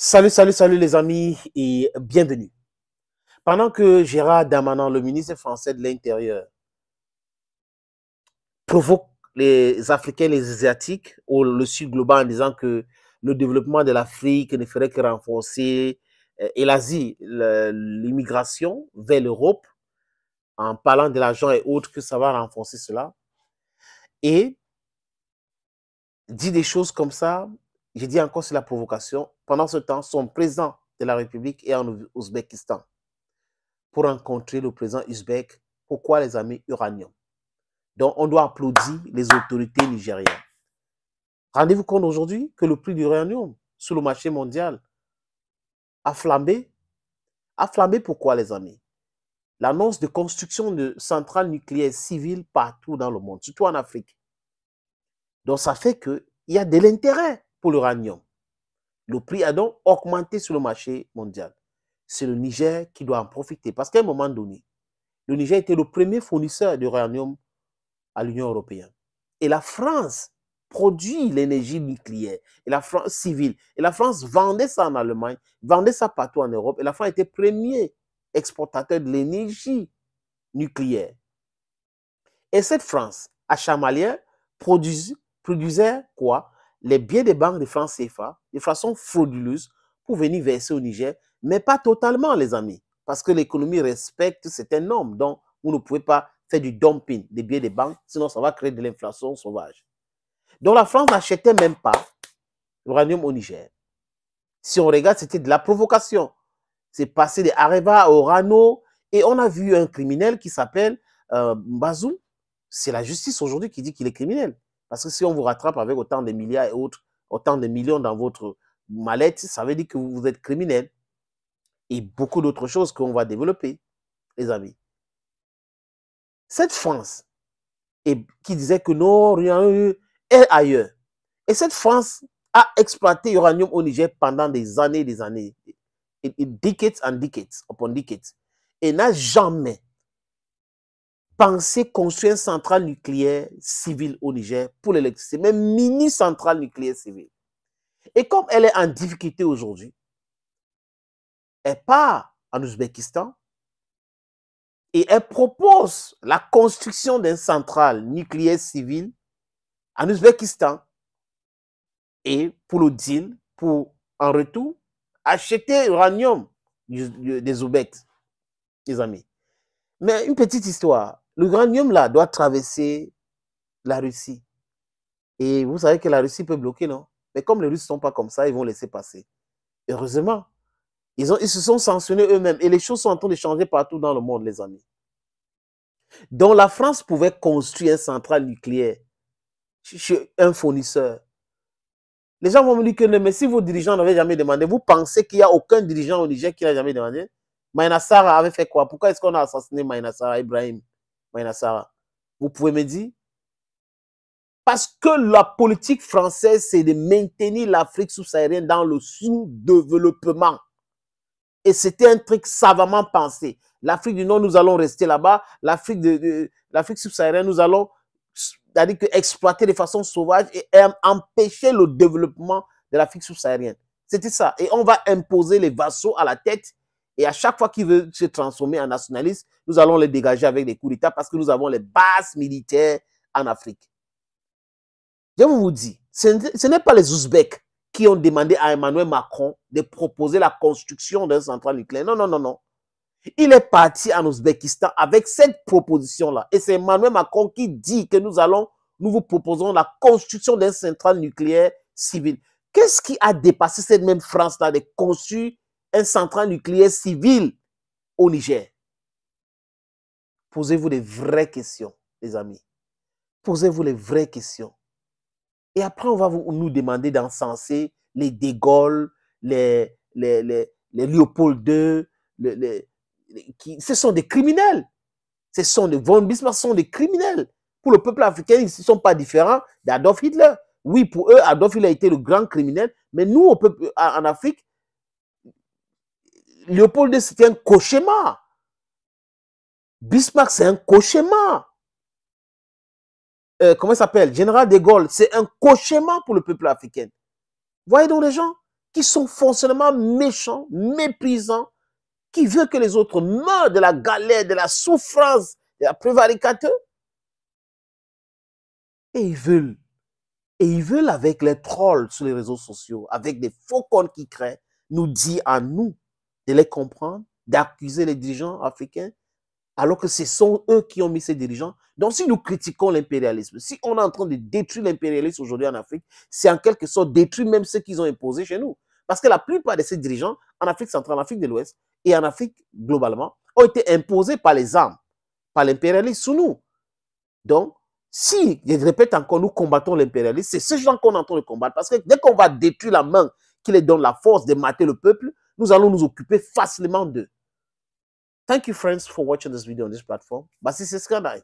Salut, salut, salut les amis et bienvenue. Pendant que Gérard Damanan, le ministre français de l'Intérieur, provoque les Africains, les Asiatiques ou le Sud global en disant que le développement de l'Afrique ne ferait que renforcer euh, et l'Asie, l'immigration vers l'Europe, en parlant de l'argent et autres, que ça va renforcer cela. Et dit des choses comme ça, je dis encore sur la provocation, pendant ce temps, son président de la République est en Ouzbékistan pour rencontrer le président ouzbek. Pourquoi les amis uranium Donc, on doit applaudir les autorités nigériennes. Rendez-vous compte aujourd'hui que le prix de l'uranium sur le marché mondial a flambé. A flambé pourquoi, les amis L'annonce de construction de centrales nucléaires civiles partout dans le monde, surtout en Afrique. Donc, ça fait qu'il y a de l'intérêt pour l'uranium. Le prix a donc augmenté sur le marché mondial. C'est le Niger qui doit en profiter parce qu'à un moment donné, le Niger était le premier fournisseur d'uranium à l'Union européenne. Et la France produit l'énergie nucléaire, et la France civile, et la France vendait ça en Allemagne, vendait ça partout en Europe, et la France était premier exportateur de l'énergie nucléaire. Et cette France, à Chamalière, produisait quoi les billets des banques de France CFA de façon frauduleuse pour venir verser au Niger, mais pas totalement, les amis, parce que l'économie respecte certaines normes. Donc, vous ne pouvez pas faire du dumping des billets des banques, sinon ça va créer de l'inflation sauvage. Donc, la France n'achetait même pas l'uranium au Niger. Si on regarde, c'était de la provocation. C'est passé de Areva à Orano, et on a vu un criminel qui s'appelle euh, Mbazou. C'est la justice aujourd'hui qui dit qu'il est criminel. Parce que si on vous rattrape avec autant de milliards et autres, autant de millions dans votre mallette, ça veut dire que vous êtes criminel. Et beaucoup d'autres choses qu'on va développer, les amis. Cette France, qui disait que non, rien eu, est ailleurs. Et cette France a exploité l'uranium au Niger pendant des années et des années, et, et decades and upon et n'a jamais penser construire une centrale nucléaire civile au Niger pour l'électricité, même mini centrale nucléaire civile. Et comme elle est en difficulté aujourd'hui, elle part en Ouzbékistan et elle propose la construction d'une centrale nucléaire civile en Ouzbékistan. Et pour le deal, pour en retour, acheter uranium des Ouzbeks, les amis. Mais une petite histoire. Le uranium là doit traverser la Russie. Et vous savez que la Russie peut bloquer, non Mais comme les Russes ne sont pas comme ça, ils vont laisser passer. Heureusement. Ils, se sont sanctionnés eux-mêmes. Et les choses sont en train de changer partout dans le monde, les amis. Donc la France pouvait construire une centrale nucléaire chez un fournisseur. Les gens vont me dire que mais si vos dirigeants n'avaient jamais demandé, vous pensez qu'il n'y a aucun dirigeant au Niger qui n'a jamais demandé Maïna avait fait quoi Pourquoi est-ce qu'on a assassiné Maïna Ibrahim ça Vous pouvez me dire Parce que la politique française, c'est de maintenir l'Afrique subsaharienne dans le sous-développement. Et c'était un truc savamment pensé. L'Afrique du Nord, nous allons rester là-bas. L'Afrique de, l'Afrique subsaharienne, nous allons exploiter de façon sauvage et empêcher le développement de l'Afrique subsaharienne. C'était ça. Et on va imposer les vassaux à la tête et à chaque fois qu'il veut se transformer en nationaliste, nous allons le dégager avec des coups d'État parce que nous avons les bases militaires en Afrique. Je vous dis, ce n'est pas les Ouzbeks qui ont demandé à Emmanuel Macron de proposer la construction d'un central nucléaire. Non, non, non, non. Il est parti en Ouzbékistan avec cette proposition-là. Et c'est Emmanuel Macron qui dit que nous allons, nous vous proposons la construction d'un central nucléaire civil. Qu'est-ce qui a dépassé cette même France-là de construire un central nucléaire civil au Niger Posez-vous des vraies questions, les amis. Posez-vous les vraies questions. Et après, on va nous demander d'encenser les De Gaulle, les, les, les, Léopold II. qui, ce sont des criminels. Ce sont des von Bismarck, sont des criminels. Pour le peuple africain, ils ne sont pas différents d'Adolf Hitler. Oui, pour eux, Adolf Hitler a été le grand criminel, mais nous, au peuple, en Afrique, Léopold II, c'était un cauchemar. Bismarck, c'est un cauchemar. Euh, comment il s'appelle Général de Gaulle, c'est un cauchemar pour le peuple africain. Voyez donc les gens qui sont fonctionnellement méchants, méprisants, qui veulent que les autres meurent de la galère, de la souffrance, de la prévaricateur. Et ils veulent. Et ils veulent avec les trolls sur les réseaux sociaux, avec des faux qui créent, nous dire à nous de les comprendre, d'accuser les dirigeants africains, alors que ce sont eux qui ont mis ces dirigeants. Donc si nous critiquons l'impérialisme, si on est en train de détruire l'impérialisme aujourd'hui en Afrique, c'est en quelque sorte détruire même ceux qu'ils ont imposé chez nous. Parce que la plupart de ces dirigeants, en Afrique centrale, en Afrique de l'Ouest et en Afrique globalement, ont été imposés par les armes, par l'impérialisme sous nous. Donc, si, je répète encore, nous combattons l'impérialisme, c'est ce gens qu'on train de combattre. Parce que dès qu'on va détruire la main qui les donne la force de mater le peuple, nous allons nous occuper facilement d'eux. Thank you, friends, for watching this video on this platform. Bah, c'est ce qu'on a.